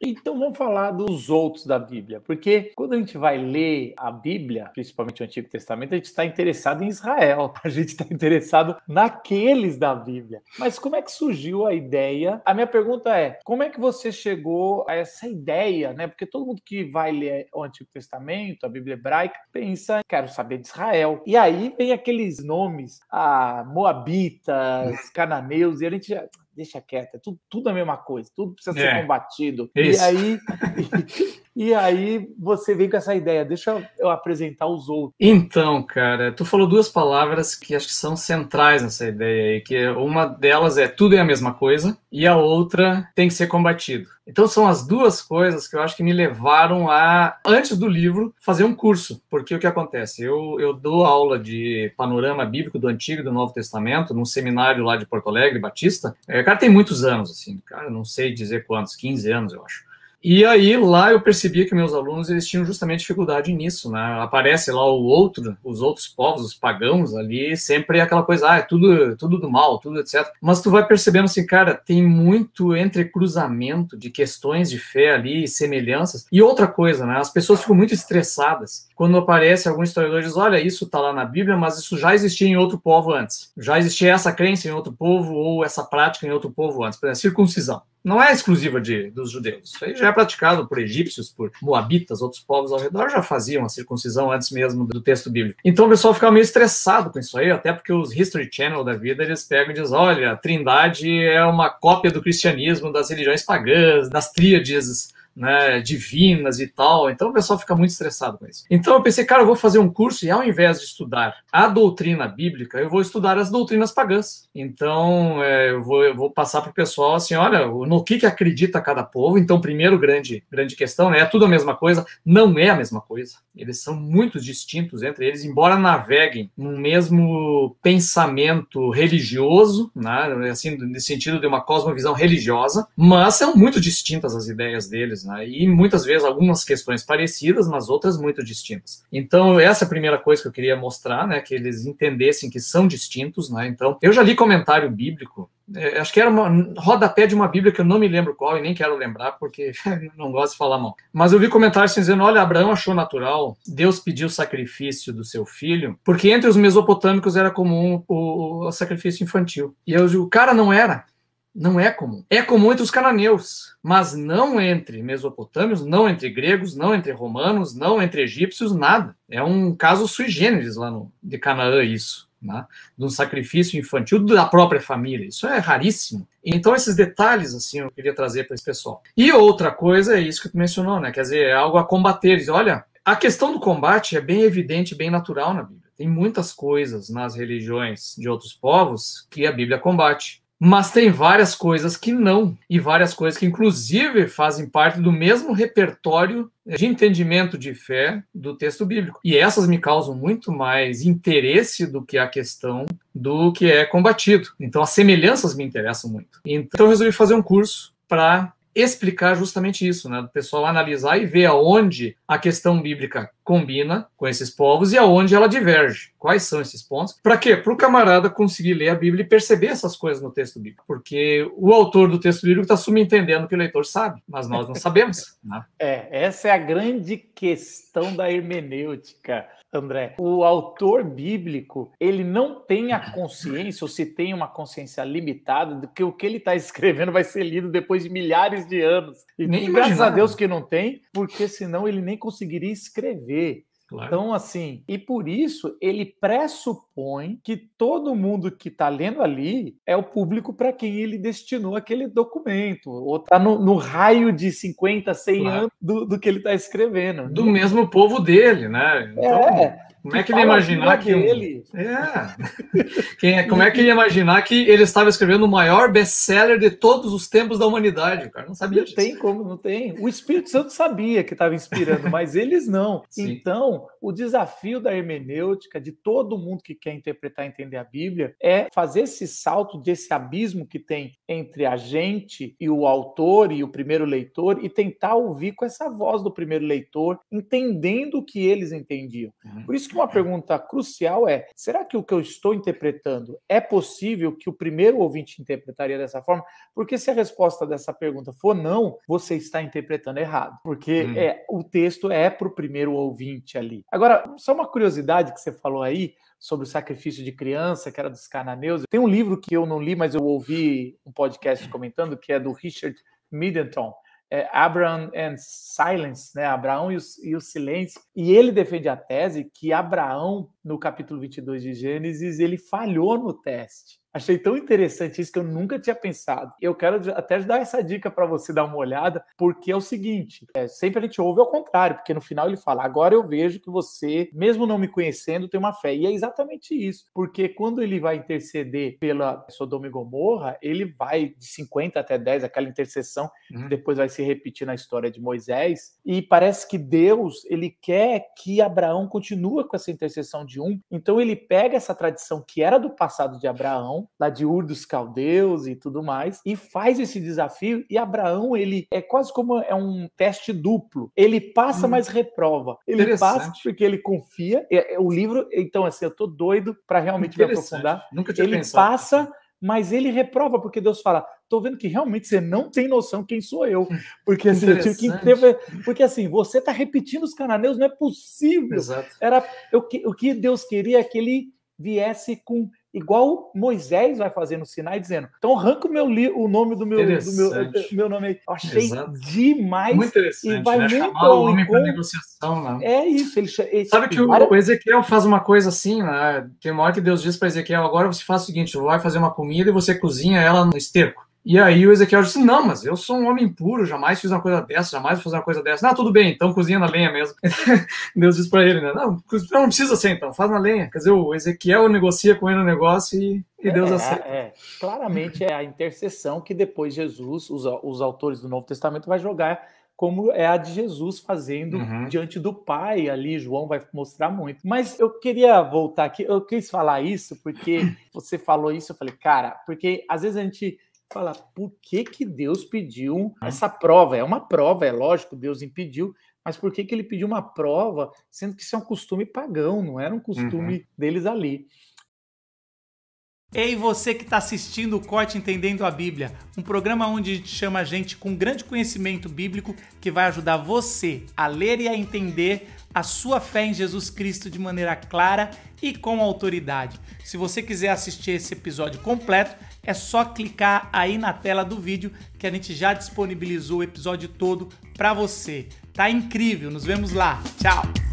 Então vamos falar dos outros da Bíblia, porque quando a gente vai ler a Bíblia, principalmente o Antigo Testamento, a gente está interessado em Israel, a gente está interessado naqueles da Bíblia. Mas como é que surgiu a ideia? A minha pergunta é: como é que você chegou a essa ideia, né? Porque todo mundo que vai ler o Antigo Testamento, a Bíblia hebraica, pensa, quero saber de Israel. E aí vem aqueles nomes, ah, Moabitas, cananeus, e a gente deixa quieto, é tudo, tudo a mesma coisa, tudo precisa é. ser combatido. Isso. E aí, E aí você vem com essa ideia, deixa eu apresentar os outros. Então, cara, tu falou duas palavras que acho que são centrais nessa ideia aí, que uma delas é tudo é a mesma coisa e a outra tem que ser combatido. Então são as duas coisas que eu acho que me levaram a, antes do livro, fazer um curso. Porque o que acontece? Eu, eu dou aula de panorama bíblico do Antigo e do Novo Testamento num seminário lá de Porto Alegre, Batista. É, cara, tem muitos anos, assim, cara, não sei dizer quantos, 15 anos, eu acho. E aí lá eu percebi que meus alunos eles tinham justamente dificuldade nisso, né? Aparece lá o outro, os outros povos, os pagãos ali, sempre aquela coisa, ah, é tudo, tudo do mal, tudo etc. Mas tu vai percebendo assim, cara, tem muito entrecruzamento de questões de fé ali, semelhanças. E outra coisa, né? As pessoas ficam muito estressadas quando aparece, algum historiador diz: olha, isso está lá na Bíblia, mas isso já existia em outro povo antes. Já existia essa crença em outro povo ou essa prática em outro povo antes, por exemplo, circuncisão. Não é exclusiva de, dos judeus. Isso aí já é praticado por egípcios, por moabitas, outros povos ao redor já faziam a circuncisão antes mesmo do texto bíblico. Então o pessoal fica meio estressado com isso aí, até porque os History Channel da vida, eles pegam e dizem, olha, a trindade é uma cópia do cristianismo, das religiões pagãs, das tríades né, divinas e tal. Então o pessoal fica muito estressado com isso. Então eu pensei, cara, eu vou fazer um curso e ao invés de estudar a doutrina bíblica, eu vou estudar as doutrinas pagãs. Então é, eu, vou, eu vou passar para o pessoal assim: olha, no que, que acredita cada povo. Então, primeiro grande, grande questão, né? É tudo a mesma coisa? Não é a mesma coisa. Eles são muito distintos entre eles, embora naveguem no mesmo pensamento religioso, né? assim, no sentido de uma cosmovisão religiosa, mas são muito distintas as ideias deles, né? e muitas vezes algumas questões parecidas, mas outras muito distintas. Então, essa é a primeira coisa que eu queria mostrar, né? que eles entendessem que são distintos. Né? Então, eu já li comentário bíblico é, acho que era uma rodapé de uma Bíblia que eu não me lembro qual e nem quero lembrar, porque não gosto de falar mal. Mas eu vi comentários assim dizendo: olha, Abraão achou natural Deus pediu o sacrifício do seu filho, porque entre os mesopotâmicos era comum o, o sacrifício infantil. E eu digo: cara, não era. Não é comum. É comum entre os cananeus, mas não entre mesopotâmios, não entre gregos, não entre romanos, não entre egípcios, nada. É um caso sui generis lá no, de Canaã, isso né, de um sacrifício infantil da própria família. Isso é raríssimo. Então, esses detalhes, assim, eu queria trazer para esse pessoal. E outra coisa é isso que tu mencionou, né? Quer dizer, é algo a combater. Olha, a questão do combate é bem evidente, bem natural na Bíblia. Tem muitas coisas nas religiões de outros povos que a Bíblia combate. Mas tem várias coisas que não, e várias coisas que, inclusive, fazem parte do mesmo repertório de entendimento de fé do texto bíblico. E essas me causam muito mais interesse do que a questão do que é combatido. Então, as semelhanças me interessam muito. Então, eu resolvi fazer um curso para explicar justamente isso, né? O pessoal analisar e ver aonde a questão bíblica combina com esses povos e aonde ela diverge. Quais são esses pontos? Para quê? Para o camarada conseguir ler a Bíblia e perceber essas coisas no texto bíblico. Porque o autor do texto bíblico está subentendendo que o leitor sabe, mas nós não sabemos. Né? É, essa é a grande questão da hermenêutica. André, o autor bíblico, ele não tem a consciência, ou se tem uma consciência limitada, do que o que ele está escrevendo vai ser lido depois de milhares de anos. E nem graças imaginava. a Deus que não tem, porque senão ele nem conseguiria escrever. Claro. Então, assim, e por isso ele pressupõe que todo mundo que está lendo ali é o público para quem ele destinou aquele documento, ou está no, no, raio de 50, 100 claro. anos do, do, que ele está escrevendo. Do mesmo povo dele, né? É. Então... É. Como é que ele ia imaginar que. É um... Ele. É. Quem é... Como é que ele ia imaginar que ele estava escrevendo o maior best-seller de todos os tempos da humanidade? O cara não sabia não disso. Não tem como, não tem. O Espírito Santo sabia que estava inspirando, mas eles não. Sim. Então, o desafio da hermenêutica, de todo mundo que quer interpretar e entender a Bíblia, é fazer esse salto desse abismo que tem entre a gente e o autor e o primeiro leitor e tentar ouvir com essa voz do primeiro leitor, entendendo o que eles entendiam. Uhum. Por isso que uma é. pergunta crucial é: será que o que eu estou interpretando é possível que o primeiro ouvinte interpretaria dessa forma? Porque se a resposta dessa pergunta for não, você está interpretando errado, porque hum. é, o texto é para o primeiro ouvinte ali. Agora, só uma curiosidade que você falou aí sobre o sacrifício de criança, que era dos cananeus. Tem um livro que eu não li, mas eu ouvi um podcast comentando, que é do Richard Middleton, é, Abraham and Silence, né? Abraão e o, e o, silêncio. E ele defende a tese que Abraão, no capítulo 22 de Gênesis, ele falhou no teste. Achei tão interessante isso que eu nunca tinha pensado. Eu quero até dar essa dica para você dar uma olhada, porque é o seguinte: é, sempre a gente ouve ao contrário, porque no final ele fala, agora eu vejo que você, mesmo não me conhecendo, tem uma fé. E é exatamente isso, porque quando ele vai interceder pela Sodoma e Gomorra, ele vai de 50 até 10, aquela intercessão uhum. que depois vai se repetir na história de Moisés. E parece que Deus, ele quer que Abraão continue com essa intercessão de um. Então ele pega essa tradição que era do passado de Abraão lá de Ur dos Caldeus e tudo mais, e faz esse desafio. E Abraão, ele é quase como é um teste duplo. Ele passa, hum, mas reprova. Ele passa porque ele confia. É, é, o livro, então, assim, eu tô doido para realmente me aprofundar. Nunca tinha ele pensado. passa, assim. mas ele reprova, porque Deus fala: tô vendo que realmente você não tem noção quem sou eu. Hum. Porque assim, eu tive que Porque assim, você tá repetindo os cananeus, não é possível. Exato. Era, eu, o que Deus queria é que ele viesse com igual Moisés vai fazer no Sinai, dizendo: então arranca o, meu li o nome do meu, do meu, do meu nome aí. Eu achei Exato. demais. Muito interessante. E vai né? muito Chamar o homem para negociação Né? É isso. Ele, ele Sabe que o, o, Ezequiel faz uma coisa assim, né? Tem uma hora que Deus diz para Ezequiel: agora você faz o seguinte, vai fazer uma comida e você cozinha ela no esterco. E aí o Ezequiel disse: Não, mas eu sou um homem puro, jamais fiz uma coisa dessa, jamais vou fazer uma coisa dessa. Não, tudo bem, então cozinha na lenha mesmo. Deus disse para ele, né? Não, não precisa ser então, faz na lenha. Quer dizer, o Ezequiel negocia com ele o negócio e, e Deus é, aceita. É. Claramente é a intercessão que depois Jesus, os, os autores do Novo Testamento, vai jogar como é a de Jesus fazendo uhum. diante do Pai ali, João vai mostrar muito. Mas eu queria voltar aqui, eu quis falar isso porque você falou isso, eu falei, cara, porque às vezes a gente falar por que, que Deus pediu uhum. essa prova. É uma prova, é lógico, Deus impediu, mas por que, que ele pediu uma prova, sendo que isso é um costume pagão, não era um costume uhum. deles ali. Ei, você que está assistindo o Corte Entendendo a Bíblia, um programa onde a gente chama gente com grande conhecimento bíblico que vai ajudar você a ler e a entender a sua fé em Jesus Cristo de maneira clara e com autoridade. Se você quiser assistir esse episódio completo, é só clicar aí na tela do vídeo que a gente já disponibilizou o episódio todo para você. Tá incrível, nos vemos lá. Tchau.